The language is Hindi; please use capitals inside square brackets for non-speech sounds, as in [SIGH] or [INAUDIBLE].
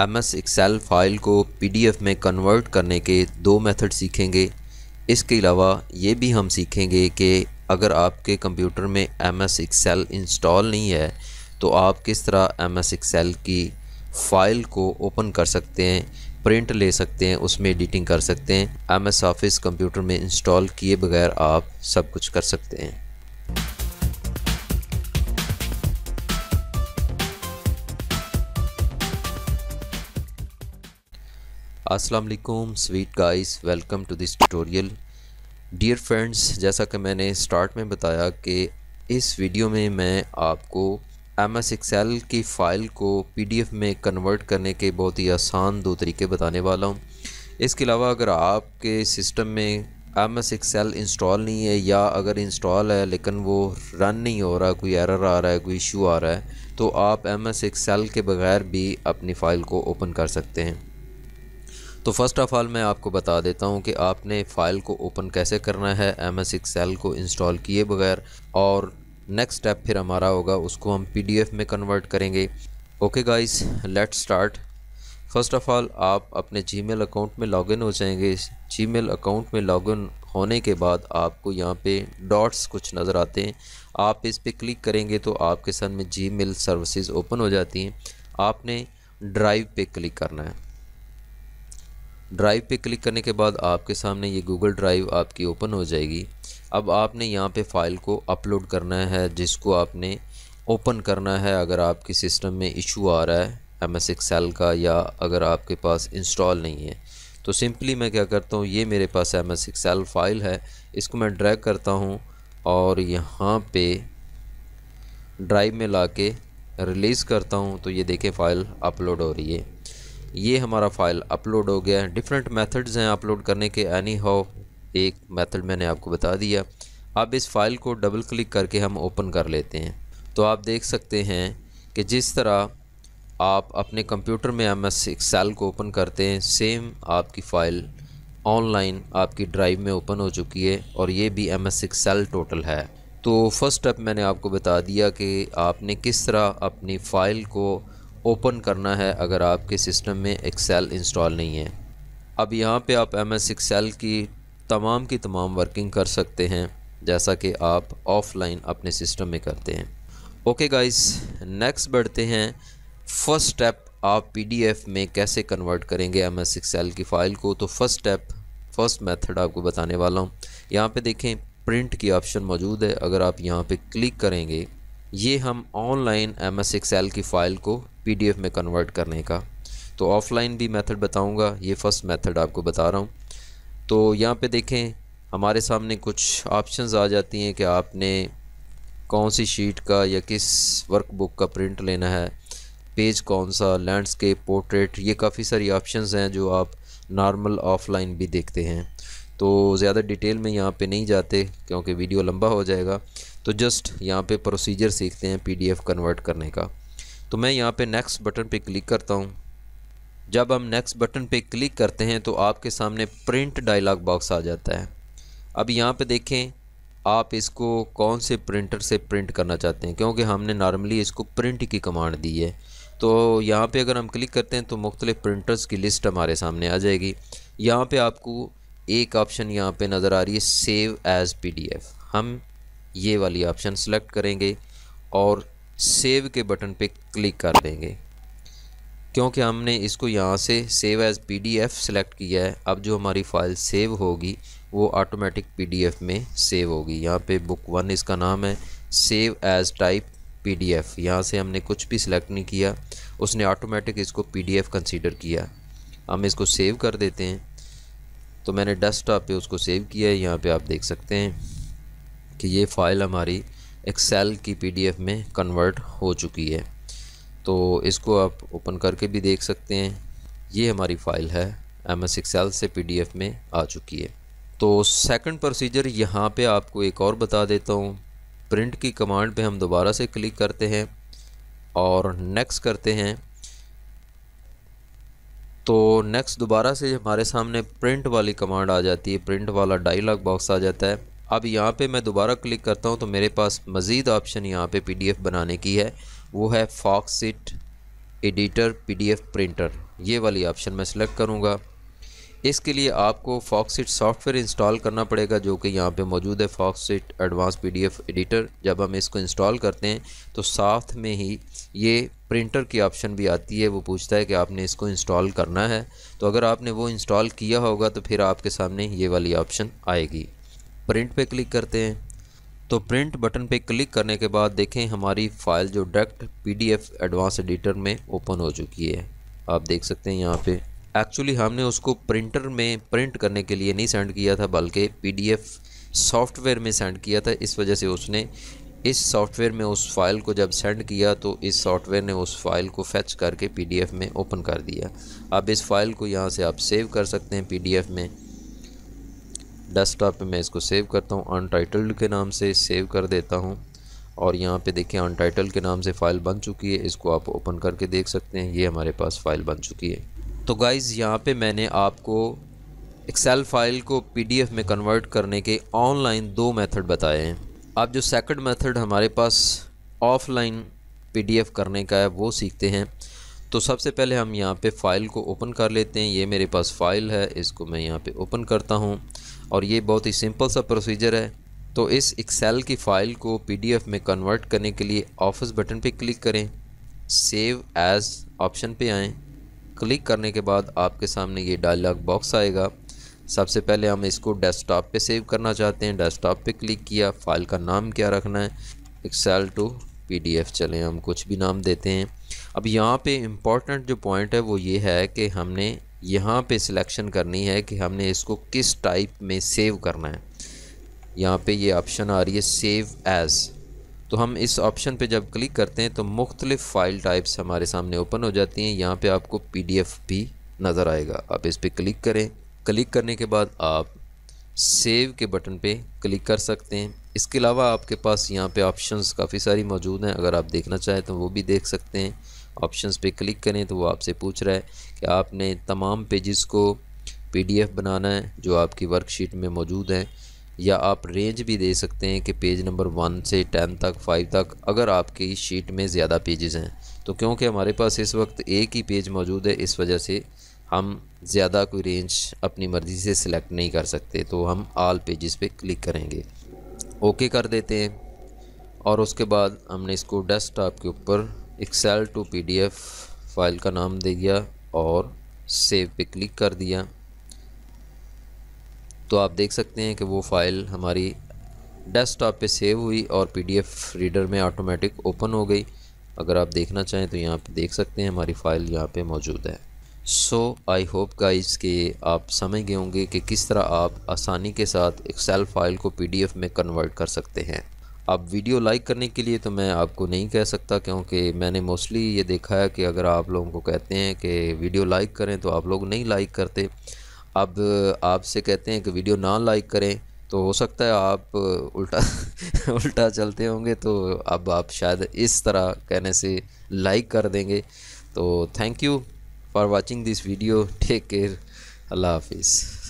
एम एस एक्सेल फाइल को पी डी एफ में कन्वर्ट करने के दो मेथड सीखेंगे इसके अलावा ये भी हम सीखेंगे कि अगर आपके कंप्यूटर में एम एस एक्सेल इंस्टॉल नहीं है तो आप किस तरह एम एस एक्सेल की फ़ाइल को ओपन कर सकते हैं प्रिंट ले सकते हैं उसमें एडिटिंग कर सकते हैं एम एस ऑफिस कंप्यूटर में इंस्टॉल किए बगैर आप सब कुछ कर सकते हैं अस्सलाम वालेकुम sweet guys welcome to this tutorial dear friends जैसा कि मैंने स्टार्ट में बताया कि इस वीडियो में मैं आपको एम एस एक्सेल की फ़ाइल को पीडीएफ में कन्वर्ट करने के बहुत ही आसान दो तरीके बताने वाला हूँ इसके अलावा अगर आपके सिस्टम में एम एस एक्सेल इंस्टॉल नहीं है या अगर इंस्टॉल है लेकिन वो रन नहीं हो रहा कोई एरर आ रहा है कोई इशू आ रहा है तो आप एम एस एक्सेल के बगैर भी अपनी फ़ाइल को ओपन कर सकते हैं तो फर्स्ट ऑफ ऑल मैं आपको बता देता हूँ कि आपने फ़ाइल को ओपन कैसे करना है एम एस एक्सेल को इंस्टॉल किए बगैर और नेक्स्ट स्टेप फिर हमारा होगा उसको हम एफ में कन्वर्ट करेंगे okay guys let's start first of all आप अपने मेल अकाउंट में लॉगिन हो जाएंगे मेल अकाउंट में लॉगिन होने के बाद आपको यहाँ पे डॉट्स कुछ नज़र आते हैं आप इस पर क्लिक करेंगे तो आपके सामने जी मेल सर्विसेज ओपन हो जाती हैं आपने ड्राइव पे क्लिक करना है ड्राइव पे क्लिक करने के बाद आपके सामने ये गूगल ड्राइव आपकी ओपन हो जाएगी अब आपने यहाँ पे फाइल को अपलोड करना है जिसको आपने ओपन करना है अगर आपके सिस्टम में इशू आ रहा है एम एस एक्सेल का या अगर आपके पास इंस्टॉल नहीं है तो सिंपली मैं क्या करता हूँ ये मेरे पास एम एस एक्सेल फ़ाइल है इसको मैं ड्रैग करता हूँ और यहाँ पे ड्राइव में ला के रिलीज़ करता हूँ तो ये देखें फ़ाइल अपलोड हो रही है ये हमारा फ़ाइल अपलोड हो गया है डिफरेंट मैथड्स हैं अपलोड करने के एनी हाउ एक मैथड मैंने आपको बता दिया अब इस फ़ाइल को डबल क्लिक करके हम ओपन कर लेते हैं तो आप देख सकते हैं कि जिस तरह आप अपने कंप्यूटर में एम एस एक्सेल को ओपन करते हैं सेम आपकी फ़ाइल ऑनलाइन आपकी ड्राइव में ओपन हो चुकी है और ये भी एम एस एक्सेल टोटल है तो फर्स्ट स्टेप मैंने आपको बता दिया कि आपने किस तरह अपनी फ़ाइल को ओपन करना है अगर आपके सिस्टम में एक्सेल इंस्टॉल नहीं है अब यहाँ पे आप एम एस एक्सेल की तमाम की तमाम वर्किंग कर सकते हैं जैसा कि आप ऑफलाइन अपने सिस्टम में करते हैं ओके गाइस नेक्स्ट बढ़ते हैं फर्स्ट स्टेप आप पीडीएफ में कैसे कन्वर्ट करेंगे एम एस एक्सेल की फ़ाइल को तो फर्स्ट स्टेप फर्स्ट मेथड आपको बताने वाला हूँ यहाँ पे देखें प्रिंट की ऑप्शन मौजूद है अगर आप यहाँ पे क्लिक करेंगे ये हम ऑनलाइन एम एस एक्सेल की फ़ाइल को पी डी एफ में कन्वर्ट करने का तो ऑफ़लाइन भी मेथड बताऊंगा ये फ़र्स्ट मेथड आपको बता रहा हूँ तो यहाँ पे देखें हमारे सामने कुछ ऑप्शंस आ जाती हैं कि आपने कौन सी शीट का या किस वर्कबुक का प्रिंट लेना है पेज कौन सा लैंडस्केप पोर्ट्रेट ये काफ़ी सारी ऑप्शंस हैं जो आप नॉर्मल ऑफ़लाइन भी देखते हैं तो ज़्यादा डिटेल में यहाँ पे नहीं जाते क्योंकि वीडियो लंबा हो जाएगा तो जस्ट यहाँ पे प्रोसीजर सीखते हैं पीडीएफ कन्वर्ट करने का तो मैं यहाँ पे नेक्स्ट बटन पे क्लिक करता हूँ जब हम नेक्स्ट बटन पे क्लिक करते हैं तो आपके सामने प्रिंट डायलाग बॉक्स आ जाता है अब यहाँ पे देखें आप इसको कौन से प्रिंटर से प्रिंट करना चाहते हैं क्योंकि हमने नॉर्मली इसको प्रिंट की कमांड दी है तो यहाँ पे अगर हम क्लिक करते हैं तो मुख्तलिफ प्रिंटर्स की लिस्ट हमारे सामने आ जाएगी यहाँ पे आपको एक ऑप्शन यहाँ पे नज़र आ रही है सेव एज़ पीडीएफ हम ये वाली ऑप्शन सेलेक्ट करेंगे और सेव के बटन पे क्लिक कर देंगे क्योंकि हमने इसको यहाँ से सेव एज़ पीडीएफ सेलेक्ट किया है अब जो हमारी फ़ाइल सेव होगी वो ऑटोमेटिक पीडीएफ में सेव होगी यहाँ पे बुक वन इसका नाम है सेव एज़ टाइप पीडीएफ यहाँ से हमने कुछ भी सिलेक्ट नहीं किया उसने ऑटोमेटिक इसको पीडीएफ कंसीडर किया हम इसको सेव कर देते हैं तो मैंने डेस्कटॉप पे उसको सेव किया है यहाँ पे आप देख सकते हैं कि ये फ़ाइल हमारी एक्सेल की पीडीएफ में कन्वर्ट हो चुकी है तो इसको आप ओपन करके भी देख सकते हैं ये हमारी फ़ाइल है एम एस एक्सेल से पीडीएफ में आ चुकी है तो सेकंड प्रोसीजर यहाँ पे आपको एक और बता देता हूँ प्रिंट की कमांड पे हम दोबारा से क्लिक करते हैं और नेक्स्ट करते हैं तो नेक्स्ट दोबारा से हमारे सामने प्रिंट वाली कमांड आ जाती है प्रिंट वाला डायलॉग बॉक्स आ जाता है अब यहाँ पे मैं दोबारा क्लिक करता हूँ तो मेरे पास मज़ीद ऑप्शन यहाँ पे पीडीएफ बनाने की है वो है फॉक्सिट एडिटर पीडीएफ प्रिंटर ये वाली ऑप्शन मैं सिलेक्ट करूँगा इसके लिए आपको फॉक्सिट सॉफ्टवेयर इंस्टॉल करना पड़ेगा जो कि यहाँ पे मौजूद है फॉक्सिट एडवांस पीडीएफ एडिटर जब हम इसको इंस्टॉल करते हैं तो साथ में ही ये प्रिंटर की ऑप्शन भी आती है वो पूछता है कि आपने इसको इंस्टॉल करना है तो अगर आपने वो इंस्टॉल किया होगा तो फिर आपके सामने ये वाली ऑप्शन आएगी प्रिंट पे क्लिक करते हैं तो प्रिंट बटन पे क्लिक करने के बाद देखें हमारी फ़ाइल जो डायरेक्ट पीडीएफ एडवांस एडिटर में ओपन हो चुकी है आप देख सकते हैं यहाँ पे एक्चुअली हमने उसको प्रिंटर में प्रिंट करने के लिए नहीं सेंड किया था बल्कि पी सॉफ्टवेयर में सेंड किया था इस वजह से उसने इस सॉफ्टवेयर में उस फाइल को जब सेंड किया तो इस सॉफ्टवेयर ने उस फाइल को फैच करके पीडीएफ में ओपन कर दिया अब इस फाइल को यहाँ से आप सेव कर सकते हैं पीडीएफ में डेस्कटॉप पे मैं इसको सेव करता हूँ अनटाइटल्ड के नाम से सेव कर देता हूँ और यहाँ पे देखिए अनटाइटल के नाम से फ़ाइल बन चुकी है इसको आप ओपन करके देख सकते हैं ये हमारे पास फ़ाइल बन चुकी है तो गाइज़ यहाँ पे मैंने आपको एक्सेल फ़ाइल को पीडीएफ में कन्वर्ट करने के ऑनलाइन दो मेथड बताए हैं आप जो सेकंड मेथड हमारे पास ऑफलाइन पीडीएफ करने का है वो सीखते हैं तो सबसे पहले हम यहाँ पे फ़ाइल को ओपन कर लेते हैं ये मेरे पास फ़ाइल है इसको मैं यहाँ पे ओपन करता हूँ और ये बहुत ही सिंपल सा प्रोसीजर है तो इस एक्सेल की फ़ाइल को पीडीएफ में कन्वर्ट करने के लिए ऑफिस बटन पर क्लिक करें सेव एज़ ऑप्शन पे आएँ क्लिक करने के बाद आपके सामने ये डायलॉग बॉक्स आएगा सबसे पहले हम इसको डेस्कटॉप पे सेव करना चाहते हैं डेस्कटॉप पे क्लिक किया फ़ाइल का नाम क्या रखना है एक्सेल टू पीडीएफ चलें हम कुछ भी नाम देते हैं अब यहाँ पे इम्पॉर्टेंट जो पॉइंट है वो ये है कि हमने यहाँ पे सिलेक्शन करनी है कि हमने इसको किस टाइप में सेव करना है यहाँ पे ये ऑप्शन आ रही है सेव एज़ तो हम इस ऑप्शन पे जब क्लिक करते हैं तो मुख्तलिफ़ फ़ाइल टाइप्स हमारे सामने ओपन हो जाती हैं यहाँ पे आपको पीडीएफ भी नज़र आएगा आप इस पर क्लिक करें क्लिक करने के बाद आप सेव के बटन पे क्लिक कर सकते हैं इसके अलावा आपके पास यहाँ पे ऑप्शंस काफ़ी सारी मौजूद हैं अगर आप देखना चाहें तो वो भी देख सकते हैं ऑप्शंस पे क्लिक करें तो वो आपसे पूछ रहा है कि आपने तमाम पेजेस को पीडीएफ बनाना है जो आपकी वर्कशीट में मौजूद है या आप रेंज भी दे सकते हैं कि पेज नंबर वन से टेन तक फाइव तक अगर आपकी शीट में ज़्यादा पेजेस हैं तो क्योंकि हमारे पास इस वक्त एक ही पेज मौजूद है इस वजह से हम ज़्यादा कोई रेंज अपनी मर्ज़ी से सिलेक्ट नहीं कर सकते तो हम आल पेजेस पे क्लिक करेंगे ओके कर देते हैं और उसके बाद हमने इसको डेस्कटॉप के ऊपर एक्सेल टू पीडीएफ फाइल का नाम दे दिया और सेव पे क्लिक कर दिया तो आप देख सकते हैं कि वो फ़ाइल हमारी डेस्कटॉप पे सेव हुई और पीडीएफ रीडर में ऑटोमेटिक ओपन हो गई अगर आप देखना चाहें तो यहाँ पे देख सकते हैं हमारी फ़ाइल यहाँ पे मौजूद है सो आई होप गाइस कि आप समझ गए होंगे कि किस तरह आप आसानी के साथ एक्सेल फ़ाइल को पीडीएफ में कन्वर्ट कर सकते हैं अब वीडियो लाइक करने के लिए तो मैं आपको नहीं कह सकता क्योंकि मैंने मोस्टली ये देखा है कि अगर आप लोगों को कहते हैं कि वीडियो लाइक करें तो आप लोग नहीं लाइक करते अब आपसे कहते हैं कि वीडियो ना लाइक करें तो हो सकता है आप उल्टा [LAUGHS] उल्टा चलते होंगे तो अब आप शायद इस तरह कहने से लाइक कर देंगे तो thank you for watching this video take care अल्लाह हाफिज़